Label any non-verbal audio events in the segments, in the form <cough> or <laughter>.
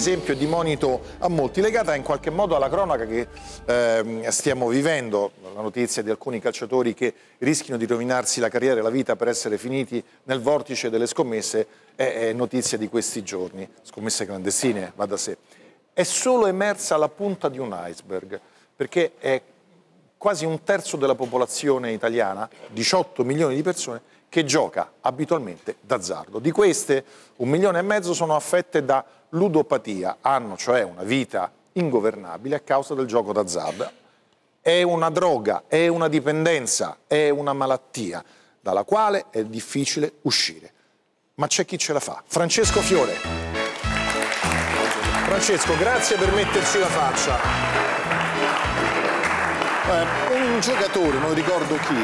esempio di monito a molti, legata in qualche modo alla cronaca che eh, stiamo vivendo, la notizia di alcuni calciatori che rischiano di rovinarsi la carriera e la vita per essere finiti nel vortice delle scommesse, è, è notizia di questi giorni, scommesse clandestine, va da sé. È solo emersa la punta di un iceberg, perché è quasi un terzo della popolazione italiana, 18 milioni di persone, che gioca abitualmente d'azzardo. Di queste un milione e mezzo sono affette da ludopatia, hanno cioè una vita ingovernabile a causa del gioco d'azzardo. È una droga, è una dipendenza, è una malattia dalla quale è difficile uscire. Ma c'è chi ce la fa. Francesco Fiore. Francesco, grazie per metterci la faccia. Eh, un giocatore, non ricordo chi,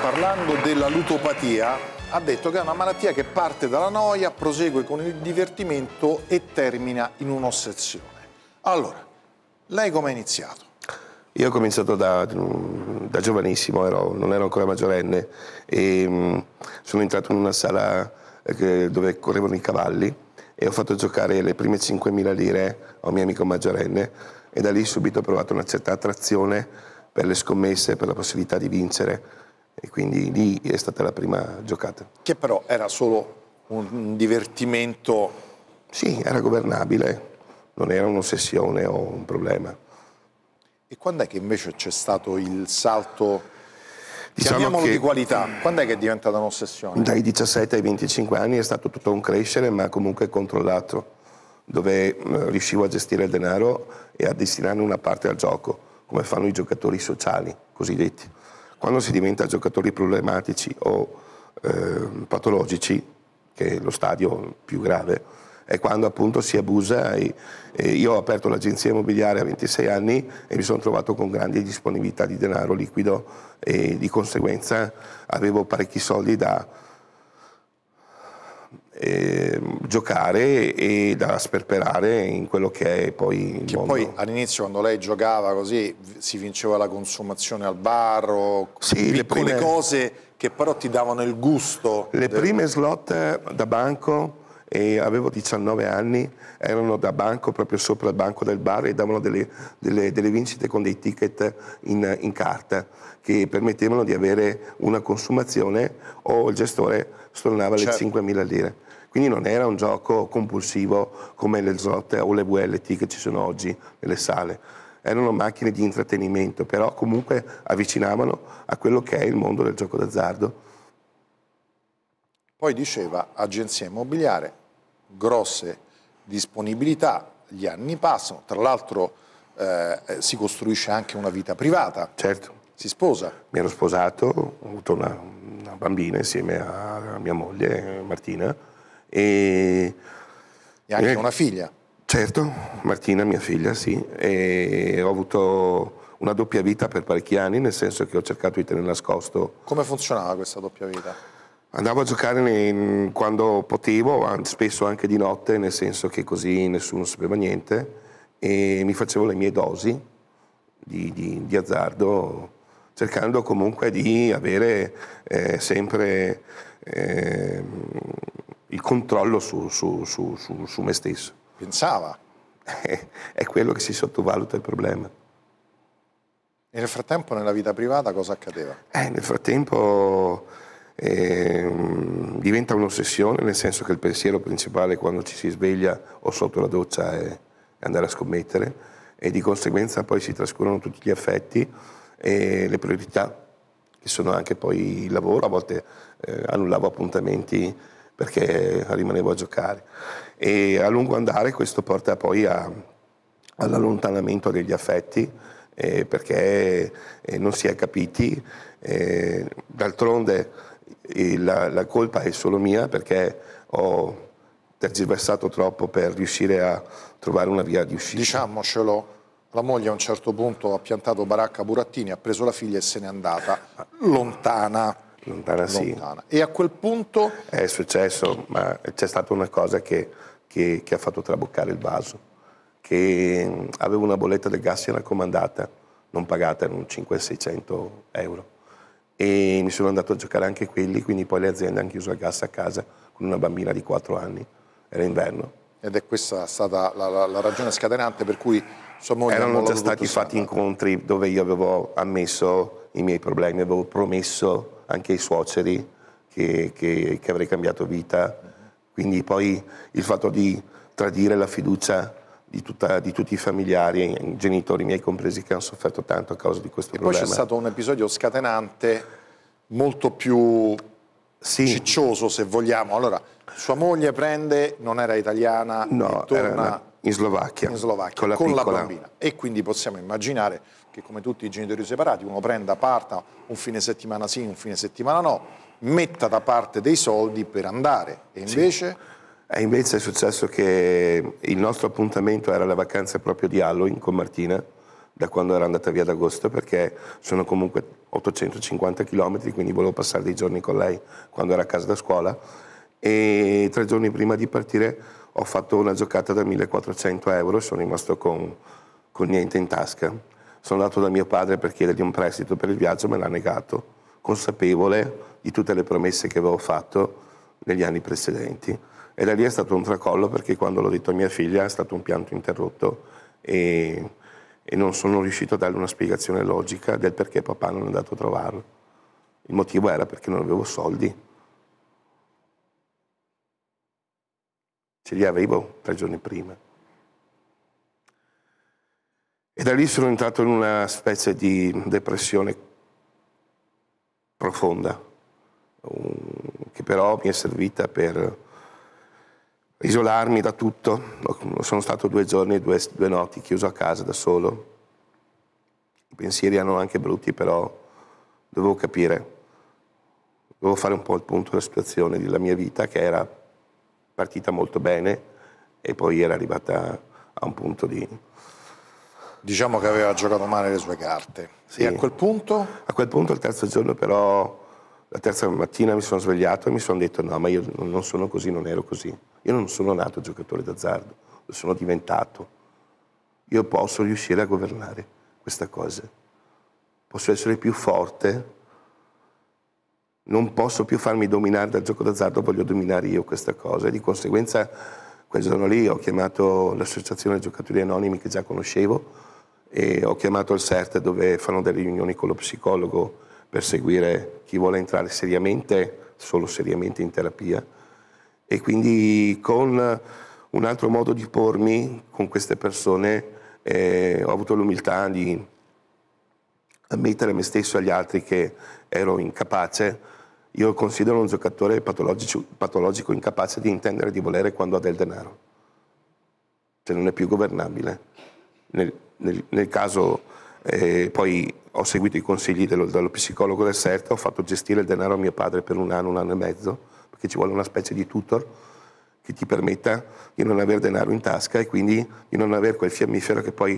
parlando della lutopatia, ha detto che è una malattia che parte dalla noia, prosegue con il divertimento e termina in un'ossessione. Allora, lei come ha iniziato? Io ho cominciato da, da giovanissimo, ero, non ero ancora maggiorenne, e mh, mm, sono entrato in una sala eh, dove correvano i cavalli e ho fatto giocare le prime 5.000 lire a un mio amico maggiorenne e da lì subito ho provato una certa attrazione per le scommesse, per la possibilità di vincere e quindi lì è stata la prima giocata. Che però era solo un divertimento... Sì, era governabile, non era un'ossessione o un problema. E quando è che invece c'è stato il salto, diciamo che, di qualità, quando è che è diventata un'ossessione? Dai 17 ai 25 anni è stato tutto un crescere, ma comunque controllato, dove riuscivo a gestire il denaro e a destinare una parte al gioco, come fanno i giocatori sociali, cosiddetti quando si diventa giocatori problematici o eh, patologici, che è lo stadio più grave, è quando appunto si abusa. io ho aperto l'agenzia immobiliare a 26 anni e mi sono trovato con grandi disponibilità di denaro liquido e di conseguenza avevo parecchi soldi da Ehm, giocare e da sperperare in quello che è poi il che mondo. poi all'inizio quando lei giocava così si vinceva la consumazione al bar o sì, piccole prime, cose che però ti davano il gusto. Le del... prime slot da banco e avevo 19 anni, erano da banco proprio sopra il banco del bar e davano delle, delle, delle vincite con dei ticket in, in, carta che permettevano di avere una consumazione o il gestore stornava certo. le 5.000 lire. Quindi non era un gioco compulsivo come le slot o le VLT che ci sono oggi nelle sale erano macchine di intrattenimento, però comunque avvicinavano a quello che è il mondo del gioco d'azzardo. Poi diceva agenzia immobiliare, grosse disponibilità, gli anni passano, tra l'altro eh, eh, si costruisce anche una vita privata. Certo. Si sposa. Mi ero sposato, ho avuto una, una bambina insieme a, mia moglie eh, Martina e... E anche eh, una figlia. Certo, Martina, mia figlia, sì. E ho avuto una doppia vita per parecchi anni, nel senso che ho cercato di tenere nascosto. Come funzionava questa doppia vita? Andavo a giocare nei, quando potevo, spesso anche di notte, nel senso che così nessuno sapeva niente e mi facevo le mie dosi di, di, di azzardo, cercando comunque di avere eh, sempre eh, il controllo su, su, su, su, me stesso. Pensava? <laughs> È quello che si sottovaluta il problema. E nel frattempo nella vita privata cosa accadeva? Eh, nel frattempo eh, diventa un'ossessione, nel senso che il pensiero principale quando ci si sveglia o sotto la doccia è, andare a scommettere e di conseguenza poi si trascurano tutti gli affetti e le priorità, che sono anche poi il lavoro, a volte eh, annullavo appuntamenti perché rimanevo a giocare e a lungo andare questo porta poi a, all'allontanamento degli affetti eh, perché eh, non si è capiti. Eh, d'altronde la, la colpa è solo mia perché ho tergiversato troppo per riuscire a trovare una via di uscita. Diciamocelo, la moglie a un certo punto ha piantato baracca Burattini, ha preso la figlia e se n'è andata lontana. Lontana, lontana. sì. E a quel punto... È successo, ma c'è stata una cosa che, che, che, ha fatto traboccare il vaso, che mm, avevo una bolletta del gas e comandata non pagata, erano 500-600 euro e mi sono andato a giocare anche quelli, quindi poi le aziende hanno chiuso il gas a casa con una bambina di 4 anni, era inverno. Ed è questa stata la, la, la ragione scatenante per cui sua moglie... Erano già stati fatti incontri dove io avevo ammesso i miei problemi, avevo promesso anche ai suoceri che, che, che avrei cambiato vita, quindi poi il fatto di tradire la fiducia di, tutta, di, tutti i familiari, i genitori miei compresi, che hanno sofferto tanto a causa di questo e problema. Poi c'è stato un episodio scatenante molto più sì. ciccioso, se vogliamo. Allora, sua moglie prende, non era italiana, no, torna era in Slovacchia, in Slovacchia con, la, con la, bambina. E quindi possiamo immaginare che come tutti i genitori separati, uno prenda, parta un fine settimana sì, un fine settimana no, metta da parte dei soldi per andare. E invece... Sì e eh, invece è successo che il nostro appuntamento era la vacanza proprio di Halloween con Martina, da quando era andata via ad agosto, perché sono comunque 850 km, quindi volevo passare dei giorni con lei quando era a casa da scuola. E tre giorni prima di partire ho fatto una giocata da 1400 euro, e sono rimasto con, con niente in tasca. Sono andato da mio padre per chiedergli un prestito per il viaggio, me l'ha negato, consapevole di tutte le promesse che avevo fatto negli anni precedenti. E da lì è stato un tracollo perché quando l'ho detto a mia figlia è stato un pianto interrotto e, e non sono riuscito a dare una spiegazione logica del perché papà non è andato a trovarlo. Il motivo era perché non avevo soldi. Ce li avevo tre giorni prima. E da lì sono entrato in una specie di depressione profonda, che però mi è servita per isolarmi da tutto. Sono stato due giorni e due, due notti chiuso a casa da solo. I pensieri erano anche brutti, però dovevo capire. Dovevo fare un po' il punto della situazione della mia vita, che era partita molto bene e poi era arrivata a un punto di... Diciamo che aveva giocato male le sue carte. Sì. E a quel punto? A quel punto, il terzo giorno, però la terza mattina mi sono svegliato e mi sono detto no, ma io non sono così, non ero così. Io non sono nato giocatore d'azzardo, lo sono diventato. Io posso riuscire a governare questa cosa. Posso essere più forte, non posso più farmi dominare dal gioco d'azzardo, voglio dominare io questa cosa. E di conseguenza quel giorno lì ho chiamato l'associazione giocatori anonimi che già conoscevo e ho chiamato il CERT dove fanno delle riunioni con lo psicologo seguire chi vuole entrare seriamente, solo seriamente in terapia. E quindi con un altro modo di pormi con queste persone eh, ho avuto l'umiltà di ammettere a me stesso e agli altri che ero incapace. Io considero un giocatore patologico, patologico incapace di intendere e di volere quando ha del denaro. Cioè non è più governabile. nel, nel, nel caso e poi ho seguito i consigli dello, dello psicologo del CERTA, ho fatto gestire il denaro a mio padre per un anno, un anno e mezzo, perché ci vuole una specie di tutor che ti permetta di non avere denaro in tasca e quindi di non avere quel fiammifero che poi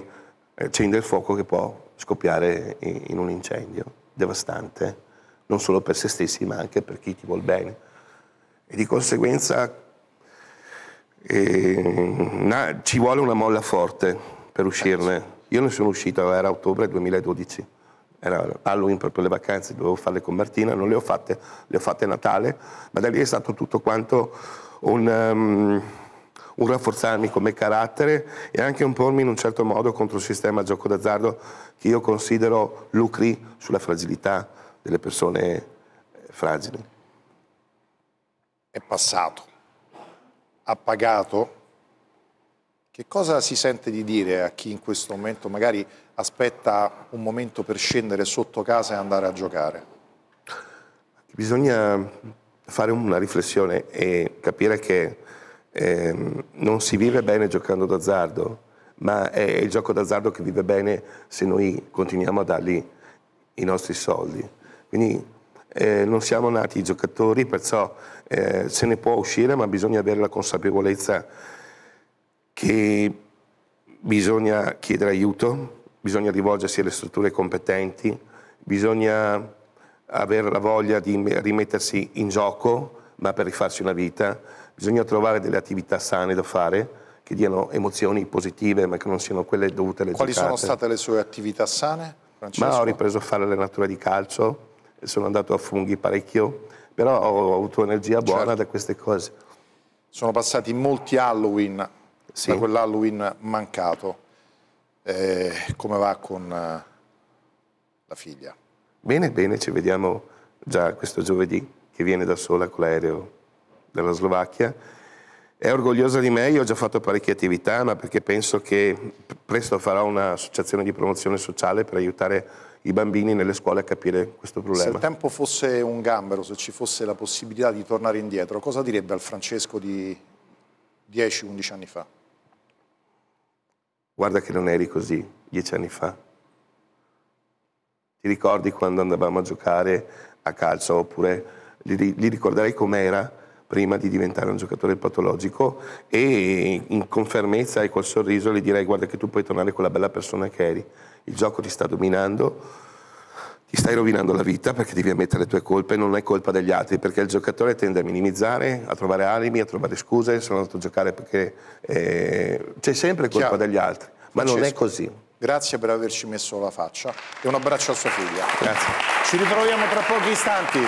eh, accende il fuoco che può scoppiare in un incendio devastante, non solo per se stessi ma anche per chi ti vuole bene. E di conseguenza eh, na, ci vuole una molla forte per uscirne io ne sono uscito, era ottobre 2012, era Halloween proprio le vacanze, dovevo farle con Martina, non le ho fatte, le ho fatte a Natale, ma da lì è stato tutto quanto un, um, un rafforzarmi come carattere e anche un pormi in un certo modo contro il sistema gioco d'azzardo che io considero lucri sulla fragilità delle persone fragili. È passato, ha pagato che cosa si sente di dire a chi in questo momento magari aspetta un momento per scendere sotto casa e andare a giocare? Bisogna fare una riflessione e capire che eh, non si vive bene giocando d'azzardo, ma è il gioco d'azzardo che vive bene se noi continuiamo a dargli i nostri soldi. Quindi eh, non siamo nati giocatori, perciò eh, se ne può uscire, ma bisogna avere la consapevolezza che bisogna chiedere aiuto, bisogna rivolgersi alle strutture competenti, bisogna avere la voglia di rimettersi in gioco, ma per rifarsi una vita, bisogna trovare delle attività sane da fare, che diano emozioni positive, ma che non siano quelle dovute alle Quali giocate. sono state le sue attività sane, Francesco? Ma ho ripreso a fare allenatura di calcio, sono andato a funghi parecchio, però ho avuto energia buona certo. da queste cose. Sono passati molti Halloween sì. da quell'Halloween mancato. Eh, come va con eh, la figlia? Bene, bene, ci vediamo già questo giovedì che viene da sola con l'aereo della Slovacchia. È orgogliosa di me, io ho già fatto parecchie attività, ma perché penso che presto farò un'associazione di promozione sociale per aiutare i bambini nelle scuole a capire questo problema. Se il tempo fosse un gambero, se ci fosse la possibilità di tornare indietro, cosa direbbe al Francesco di 10-11 anni fa? Guarda che non eri così dieci anni fa. Ti ricordi quando andavamo a giocare a calcio oppure li, ricorderai com'era prima di diventare un giocatore patologico e in, con fermezza e col sorriso le direi guarda che tu puoi tornare quella bella persona che eri. Il gioco ti sta dominando, ti stai rovinando la vita perché devi ammettere le tue colpe, non è colpa degli altri, perché il giocatore tende a minimizzare, a trovare alibi, a trovare scuse, sono andato a giocare perché eh, c'è sempre colpa Chiaro. degli altri, ma Francesco, non è così. Grazie per averci messo la faccia e un abbraccio a sua figlia. Grazie. Ci ritroviamo tra pochi istanti.